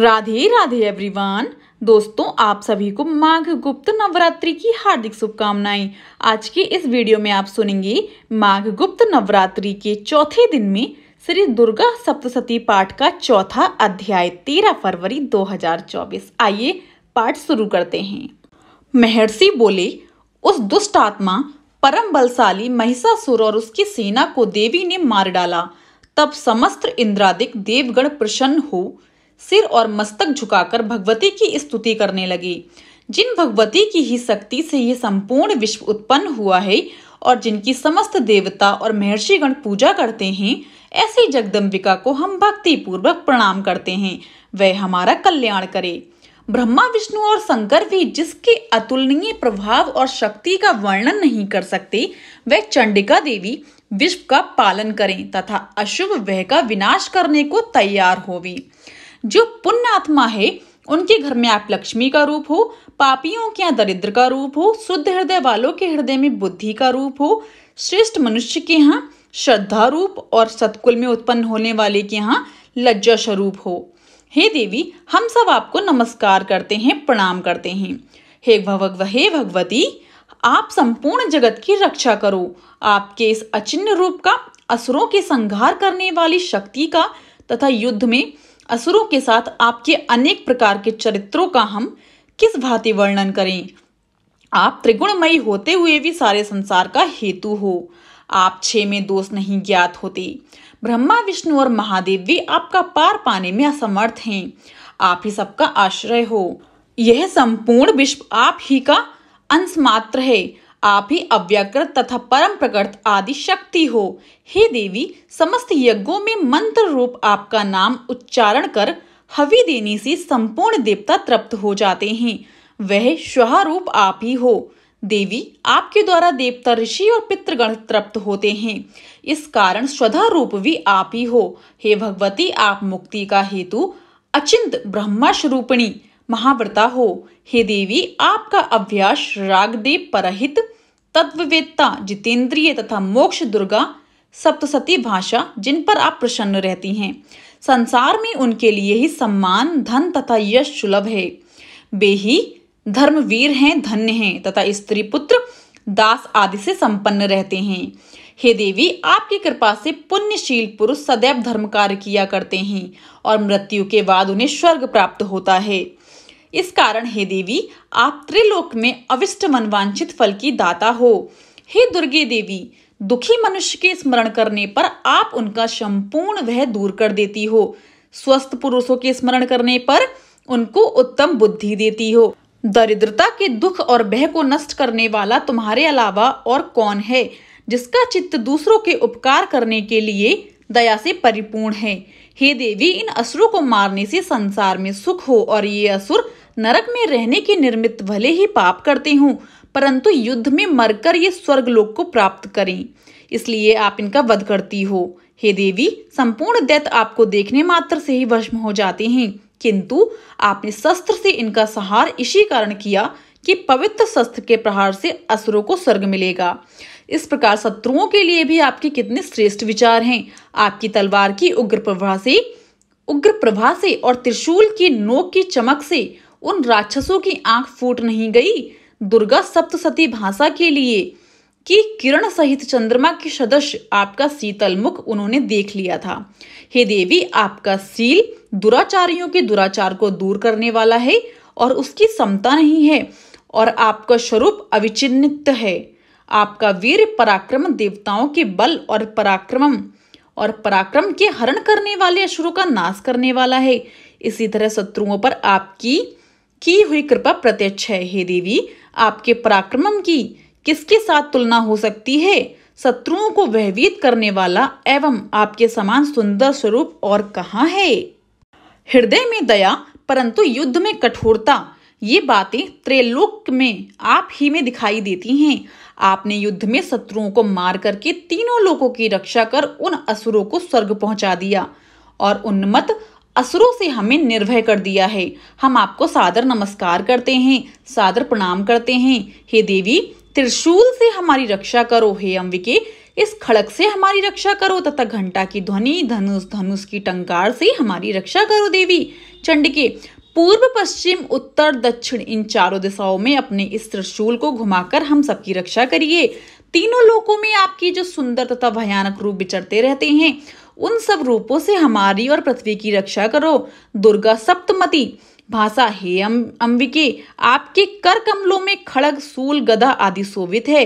Radhe Radhe everyone दोस्तों आप सभी को माघ गुप्त नवरात्रि की हार्दिक शुभकामनाएं आज के इस वीडियो में आप सुनेंगे माघ गुप्त नवरात्रि के चौथे दिन में श्री दुर्गा सप्तशती पाठ का चौथा अध्याय 13 फरवरी 2024 आइए पाठ शुरू करते हैं महर्षि बोले उस दुष्ट आत्मा परम बलशाली महिषासुर और उसकी सेना को देवी ने मार डाला तब समस्त इंद्रादिक देवगण प्रसन्न हो सिर और मस्तक झुकाकर भगवती की स्तुति करने लगी जिन भगवती की ही शक्ति से यह संपूर्ण विश्व उत्पन्न हुआ है और जिनकी समस्त देवता और महर्षिगण पूजा करते हैं ऐसी जगदम्बिका को हम भक्ति पूर्वक प्रणाम करते हैं वह हमारा कल्याण करे ब्रह्मा विष्णु और शंकर भी जिसके अतुलनीय प्रभाव और शक्ति का वर्णन नहीं कर सकते वह चंडिका देवी विश्व का पालन करें तथा अशुभ वह का विनाश करने को तैयार होवी जो पुण्य आत्मा है उनके घर में आप लक्ष्मी का रूप हो पापियों के यहाँ दरिद्र का रूप हो शुद्ध हृदय वालों के हृदय में बुद्धि का रूप हो श्रेष्ठ मनुष्य के यहाँ श्रद्धा रूप और सतकुल में उत्पन्न होने वाले के यहाँ लज्जा स्वरूप हो हे देवी हम सब आपको नमस्कार करते हैं प्रणाम करते हैं हे भगव हे भगवती आप संपूर्ण जगत की रक्षा करो आपके इस अचिन्ह रूप का असुरों के संघार करने वाली शक्ति का तथा युद्ध में असुरों के साथ आपके अनेक प्रकार के चरित्रों का हम किस भांति वर्णन करें आप त्रिगुणमयी होते हुए भी सारे संसार का हेतु हो आप छे में दोष नहीं ज्ञात होते ब्रह्मा विष्णु और महादेव भी आपका पार पाने में असमर्थ हैं आप ही सबका आश्रय हो यह संपूर्ण विश्व आप ही का अंश मात्र है आप ही अव्यकृत तथा परम प्रकृत आदि शक्ति हो हे देवी समस्त यज्ञों में मंत्र रूप आपका नाम उच्चारण कर हवि देने से संपूर्ण देवता तृप्त हो जाते हैं वह स्वरूप आप ही हो देवी आपके द्वारा देवता ऋषि और पितृगण तृप्त होते हैं इस कारण स्वधा रूप भी आप ही हो हे भगवती आप मुक्ति का हेतु अचिंत ब्रह्मा स्वरूपिणी महाव्रता हो हे देवी आपका अभ्यास रागदेव परहित तत्ववेत्ता जितेंद्रिय तथा मोक्ष दुर्गा सप्तसती भाषा जिन पर आप प्रसन्न रहती हैं संसार में उनके लिए ही सम्मान धन तथा यश सुलभ है वे ही धर्मवीर हैं धन्य हैं तथा स्त्री पुत्र दास आदि से संपन्न रहते हैं हे देवी आपकी कृपा से पुण्यशील पुरुष सदैव धर्म कार्य किया करते हैं और मृत्यु के बाद उन्हें स्वर्ग प्राप्त होता है इस कारण हे देवी आप त्रिलोक में अविष्ट मनवांछित फल की दाता हो हे दुर्गे देवी दुखी मनुष्य के स्मरण करने पर आप उनका संपूर्ण वह दूर कर देती हो स्वस्थ पुरुषों के स्मरण करने पर उनको उत्तम बुद्धि देती हो दरिद्रता के दुख और भय को नष्ट करने वाला तुम्हारे अलावा और कौन है जिसका चित्त दूसरों के उपकार करने के लिए दया से परिपूर्ण है हे देवी इन असुरों को मारने से संसार में सुख हो और ये असुर नरक में रहने के निर्मित भले ही पाप करते हों परंतु युद्ध में मरकर ये स्वर्ग लोक को प्राप्त करें इसलिए आप इनका वध करती हो हे देवी संपूर्ण दैत आपको देखने मात्र से ही भस्म हो जाते हैं किंतु आपने शस्त्र से इनका सहार इसी कारण किया कि पवित्र शस्त्र के प्रहार से असुरों को स्वर्ग मिलेगा इस प्रकार शत्रुओं के लिए भी आपके कितने श्रेष्ठ विचार हैं आपकी तलवार की उग्र प्रभा से उग्र प्रभा से और त्रिशूल की नोक की चमक से उन राक्षसों की आंख फूट नहीं गई दुर्गा सप्तसती भाषा के लिए कि किरण सहित चंद्रमा के सदस्य आपका शीतल मुख उन्होंने देख लिया था हे देवी आपका सील दुराचारियों के दुराचार को दूर करने वाला है और उसकी समता नहीं है और आपका स्वरूप अविचिन्नित है आपका वीर पराक्रम देवताओं के बल और पराक्रम और पराक्रम के हरण करने वाले असुरों का नाश करने वाला है इसी तरह शत्रुओं पर आपकी की हुई कृपा प्रत्यक्ष है हे देवी आपके पराक्रम की किसके साथ तुलना हो सकती है शत्रुओं को भयभीत करने वाला एवं आपके समान सुंदर स्वरूप और कहाँ है हृदय में दया परंतु युद्ध में कठोरता ये बातें त्रैलोक में आप ही में दिखाई देती हैं आपने युद्ध में शत्रुओं को मार करके तीनों लोगों की रक्षा कर उन असुरों को स्वर्ग पहुंचा दिया और उन्मत असुरों से हमें निर्भय कर दिया है हम आपको सादर नमस्कार करते हैं सादर प्रणाम करते हैं हे देवी त्रिशूल से हमारी रक्षा करो हे अम्बिके इस खड़क से हमारी रक्षा करो तथा घंटा की ध्वनि धनुष धनुष की टंकार से हमारी रक्षा करो देवी चंडिके पूर्व पश्चिम उत्तर दक्षिण इन चारों दिशाओं में अपने इस त्रिशूल को घुमाकर हम सबकी रक्षा करिए तीनों लोकों में आपकी जो सुंदर तथा भयानक रूप विचरते रहते हैं उन सब रूपों से हमारी और पृथ्वी की रक्षा करो दुर्गा सप्तमती भाषा हे अम, अं-, अम्बिके आपके कर कमलों में खड़ग सूल गधा आदि शोभित है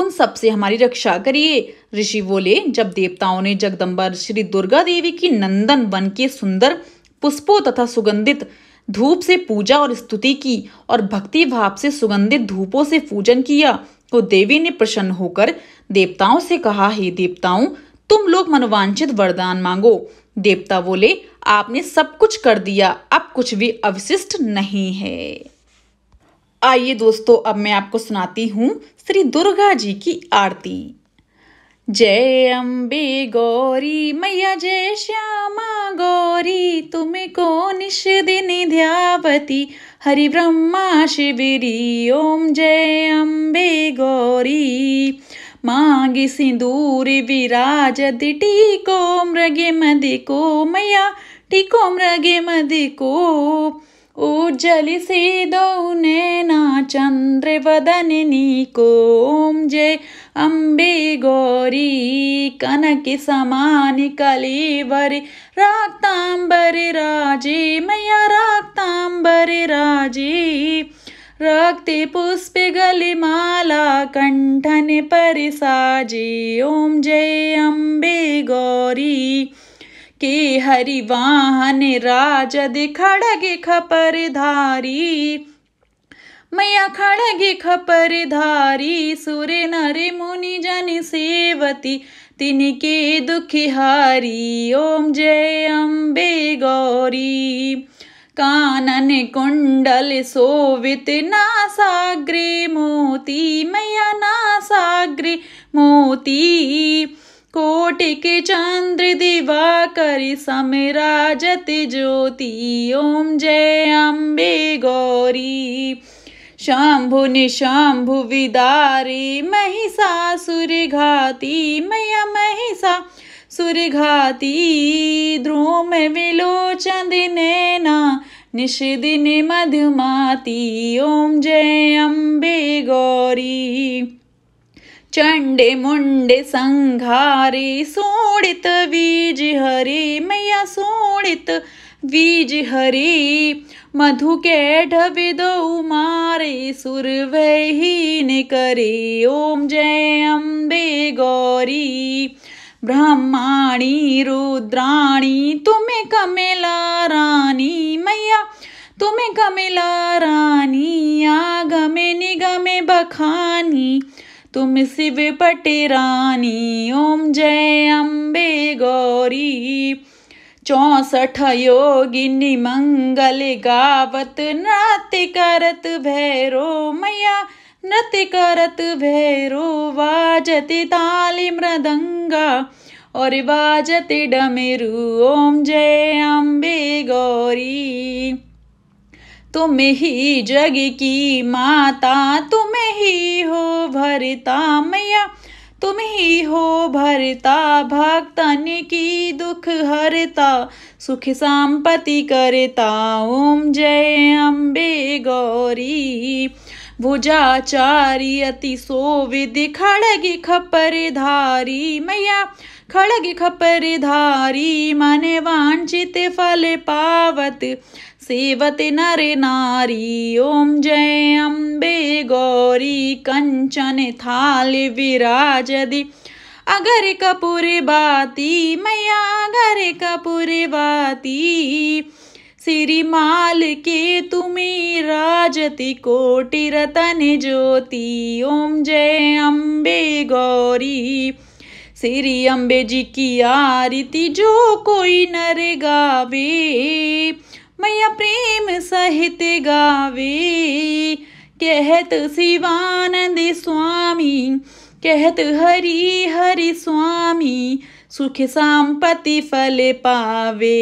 उन सब से हमारी रक्षा करिए ऋषि बोले जब देवताओं ने जगदम्बर श्री दुर्गा देवी की नंदन वन के सुंदर पुष्पों तथा सुगंधित धूप से पूजा और स्तुति की और भक्ति भाव से सुगंधित धूपों से पूजन किया तो देवी ने प्रसन्न होकर देवताओं से कहा हे देवताओं तुम लोग मनोवांछित वरदान मांगो देवता बोले आपने सब कुछ कर दिया अब कुछ भी अवशिष्ट नहीं है आइए दोस्तों अब मैं आपको सुनाती हूँ श्री दुर्गा जी की आरती जय अम्बे गौरी मैया जय श्यामा गौरी को निश दिन ध्यावती हरि ब्रह्मा शिविरी ओम जय अम्बे गौरी मांगी सिंदूरी विराज टीको मृगे मदिको मया टीको मृगे मदिको चंद्र नेना नी कोम जय अंबे गौरी कनकि समानि कलीवरि राक्ताम्बरि राजे मया राक्ताम्बरि राजे रक्ति पुष्पे गलिमाला कंठन परिसाजी ओम जय अम्बे गौरी के हरिवाहन राजदे खड़गे खपर धारी मैया खड़गे खपर धारी सूर्य नरे मुनि जन सेवती तिनके हारी ओम जय अम्बे गौरी कानन कुण्डल सोवित नासाग्रे मोती मया नासाग्रे मोती कोटिक चंद्र दिवाकरि समराजत ज्योति ओम जय अम्बे गौरी शम्भु निशम्भु विदारे महिषासुरघाती मया महिषा सुरघाती द्रोमविलोचनेन निषदिनि मधुमाती ॐ जय अम्बे गौरी चण्डमुण्ड संहारि शोणित बीज हरि मया सोणित बीजहरि विदौ मारि सुरवैहीनि करि ॐ जय अम्बे गौरी ब्रह्माणी रुद्राणी तुम्हें कमला रानी मैया तुम्हें कमला रानी आगमे निगमे बखानी तुम शिव रानी ओम जय अम्बे गौरी चौसठ योगिनी मंगल गावत नृत्य करत भैरो मैया नृत्य करत भैरो वाजति ताली मृदंगा और वाजति डमेरू ओम जय अम्बे गौरी तुम ही जग की माता तुम ही हो भरिता मैया तुम ही हो भरता भक्तन की दुख हरता सुख संपत्ति करता ओम जय अम्बे गौरी भुजाचारी अति सोविद खड़गि धारी मैया खड़ग धारी मन वांछित फल पावत सेवत नर नारी ओम जय अम्बे गौरी कंचन थाल दि अगर कपूर बाती मैया अगर कपूर बाती सिरिमाल के तुम्हें राजति कोटि रतन ज्योति ओम जय अम्बे गौरी श्री अम्बे जी की आरती जो कोई नर गावे मैया प्रेम सहित गावे कहत शिवानंद स्वामी कहत हरि हरि स्वामी सुख संपत्ति फल पावे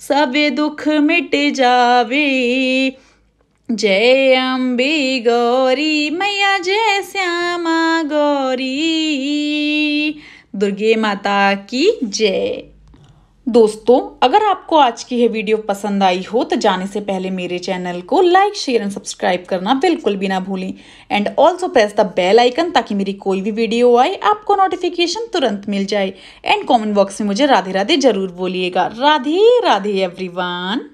सबे दुख मिट जावे जय अम्बे गौरी मैया जय श्यामा गौरी दुर्गे माता की जय दोस्तों अगर आपको आज की यह वीडियो पसंद आई हो तो जाने से पहले मेरे चैनल को लाइक शेयर एंड सब्सक्राइब करना बिल्कुल भी ना भूलें and also press the bell icon ताकि मेरी कोई भी वीडियो आए आपको नोटिफिकेशन तुरंत मिल जाए एंड कमेंट बॉक्स में मुझे राधे राधे जरूर बोलिएगा राधे राधे एवरीवन